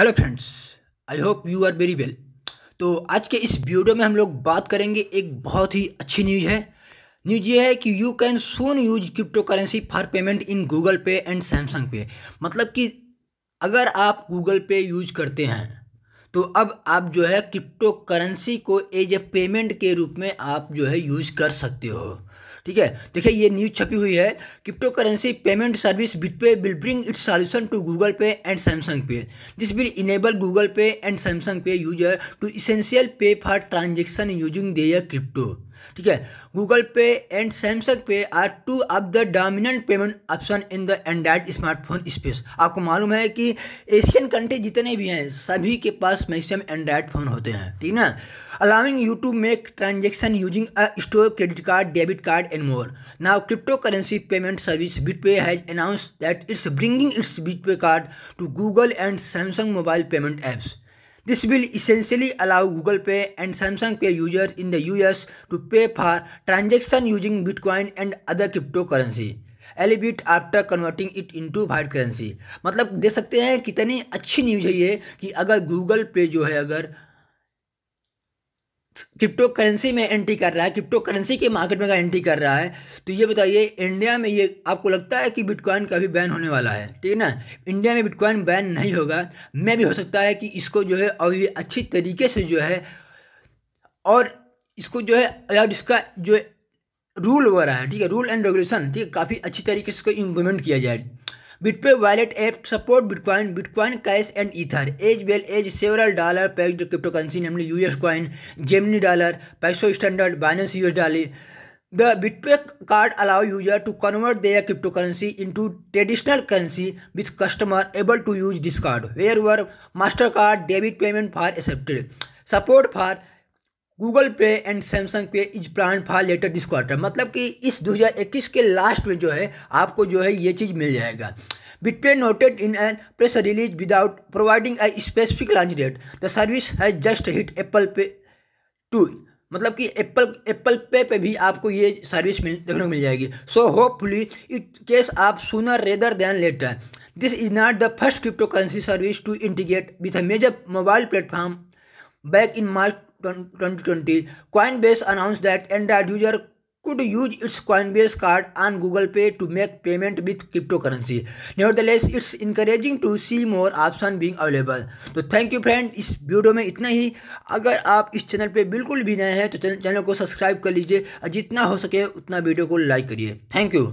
Hello friends I hope you are very well तो आज के इस वीडियो में हम लोग बात करेंगे एक बहुत ही अच्छी न्यूज है न्यूज ये है कि you can soon use cryptocurrency for payment in Google Pay and Samsung Pay मतलब कि अगर आप गूगल पे यूज करते हैं तो अब आप जो है क्रिप्टो करेंसी को एज ए पेमेंट के रूप में आप जो है यूज कर सकते हो ठीक है देखिए ये न्यूज छपी हुई है cryptocurrency payment service BitPay will bring its solution to Google Pay and Samsung Pay this will enable Google Pay and Samsung Pay user to essential pay for transaction using their crypto ठीक है Google Pay and Samsung Pay are two of the dominant payment option in the Android smartphone space आपको मालूम है कि Asian country जितने भी हैं सभी के पास मैक्सिमम एंड्राइड फ़ोन होते हैं ठीक है ना allowing you to make transaction using a store credit card debit card and more now cryptocurrency payment service pay has announce that it's bringing its pay card to Google and Samsung mobile payment apps this will essentially allow Google Pay and Samsung Pay users in the U S to pay for transaction using Bitcoin and other cryptocurrency albeit after converting it into fiat currency मतलब देख सकते हैं कितनी अच्छी news है ये कि अगर गूगल पे जो है अगर क्रिप्टो करेंसी में एंट्री कर रहा है क्रिप्टो करेंसी के मार्केट में अगर एंट्री कर रहा है तो ये बताइए इंडिया में ये आपको लगता है कि बिटकॉइन कभी बैन होने वाला है ठीक है ना इंडिया में बिटकॉइन बैन नहीं होगा मैं भी हो सकता है कि इसको जो है अभी अच्छी तरीके से जो है और इसको जो है अगर इसका जो रूल वगैरह है ठीक है रूल एंड रेगुलेशन ठीक है काफ़ी अच्छी तरीके से इसको इम्प्लीमेंट किया जाए BitPay wallet app support Bitcoin Bitcoin cash and ether as well as several dollar backed cryptocurrency नमें US coin Gemini dollar Paxos standard Binance US dollar the BitPay card allow user to convert their cryptocurrency into traditional currency with customer able to use this card wherever Mastercard debit payment for accepted support for Google Pay and Samsung Pay is plan for letter this quarter मतलब कि इस 2021 के last में जो है आपको जो है ये चीज़ मिल जाएगा pay noted in a press release without providing a specific launch date the service has just hit Apple Pay to मतलब कि एप्पल एप्पल पे पे भी आपको ये सर्विस मिल देखने को मिल जाएगी सो होपफुली इट केस आप sooner rather than later this is not the first cryptocurrency service to integrate with a major mobile platform back in March 2020, Coinbase announced that Android user could use its Coinbase card on Google Pay to make payment with cryptocurrency. Nevertheless, it's encouraging to see more option being available. so thank you friend is video mein itna hi agar aap is channel pe bilkul bhi naye hain to channel ko subscribe kar lijiye aur jitna ho sake utna video ko like kariye thank you